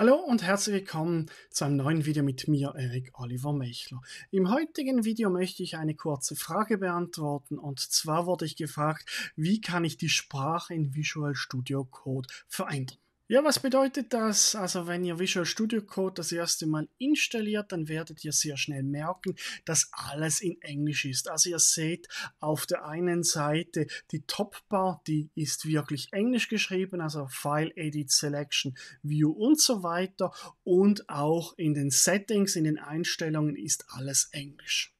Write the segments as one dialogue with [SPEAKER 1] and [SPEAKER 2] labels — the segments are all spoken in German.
[SPEAKER 1] Hallo und herzlich willkommen zu einem neuen Video mit mir, Erik Oliver Mechler. Im heutigen Video möchte ich eine kurze Frage beantworten und zwar wurde ich gefragt, wie kann ich die Sprache in Visual Studio Code verändern? Ja, was bedeutet das? Also, wenn ihr Visual Studio Code das erste Mal installiert, dann werdet ihr sehr schnell merken, dass alles in Englisch ist. Also, ihr seht auf der einen Seite die Top-Bar, die ist wirklich Englisch geschrieben, also File, Edit, Selection, View und so weiter. Und auch in den Settings, in den Einstellungen ist alles Englisch.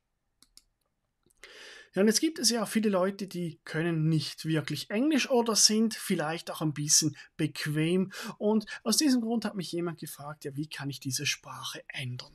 [SPEAKER 1] Ja, und jetzt gibt es ja auch viele Leute, die können nicht wirklich Englisch oder sind vielleicht auch ein bisschen bequem. Und aus diesem Grund hat mich jemand gefragt, ja, wie kann ich diese Sprache ändern?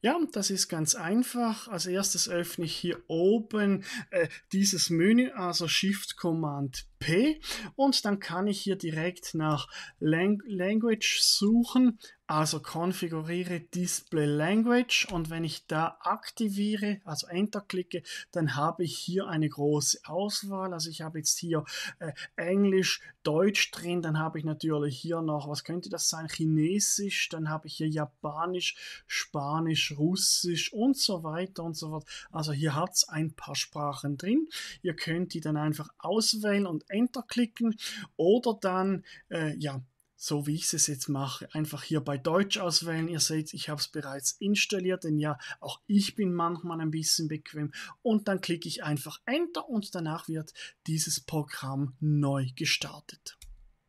[SPEAKER 1] Ja, das ist ganz einfach. Als erstes öffne ich hier oben äh, dieses Menü, also Shift Command P und dann kann ich hier direkt nach Lang Language suchen, also konfiguriere Display Language und wenn ich da aktiviere, also Enter klicke, dann habe ich hier eine große Auswahl. Also ich habe jetzt hier äh, Englisch, Deutsch drin, dann habe ich natürlich hier noch, was könnte das sein, Chinesisch, dann habe ich hier Japanisch, Spanisch, Russisch und so weiter und so fort. Also hier hat es ein paar Sprachen drin. Ihr könnt die dann einfach auswählen und Enter klicken oder dann, äh, ja, so wie ich es jetzt mache, einfach hier bei Deutsch auswählen. Ihr seht, ich habe es bereits installiert, denn ja, auch ich bin manchmal ein bisschen bequem. Und dann klicke ich einfach Enter und danach wird dieses Programm neu gestartet.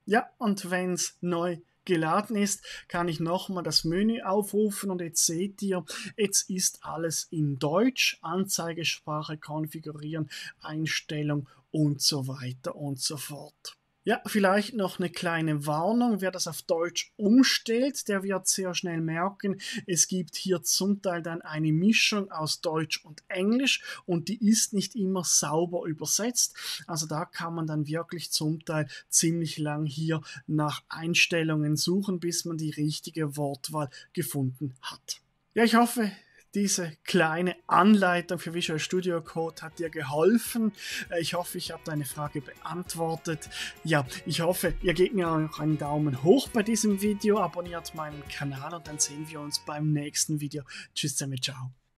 [SPEAKER 1] Ja, und wenn es neu geladen ist, kann ich nochmal das Menü aufrufen und jetzt seht ihr, jetzt ist alles in Deutsch, Anzeigesprache konfigurieren, Einstellung und so weiter und so fort. Ja, vielleicht noch eine kleine Warnung, wer das auf Deutsch umstellt, der wird sehr schnell merken, es gibt hier zum Teil dann eine Mischung aus Deutsch und Englisch und die ist nicht immer sauber übersetzt. Also da kann man dann wirklich zum Teil ziemlich lang hier nach Einstellungen suchen, bis man die richtige Wortwahl gefunden hat. Ja, ich hoffe, diese kleine Anleitung für Visual Studio Code hat dir geholfen. Äh, ich hoffe, ich habe deine Frage beantwortet. Ja, ich hoffe, ihr gebt mir auch einen Daumen hoch bei diesem Video, abonniert meinen Kanal und dann sehen wir uns beim nächsten Video. Tschüss damit, ciao.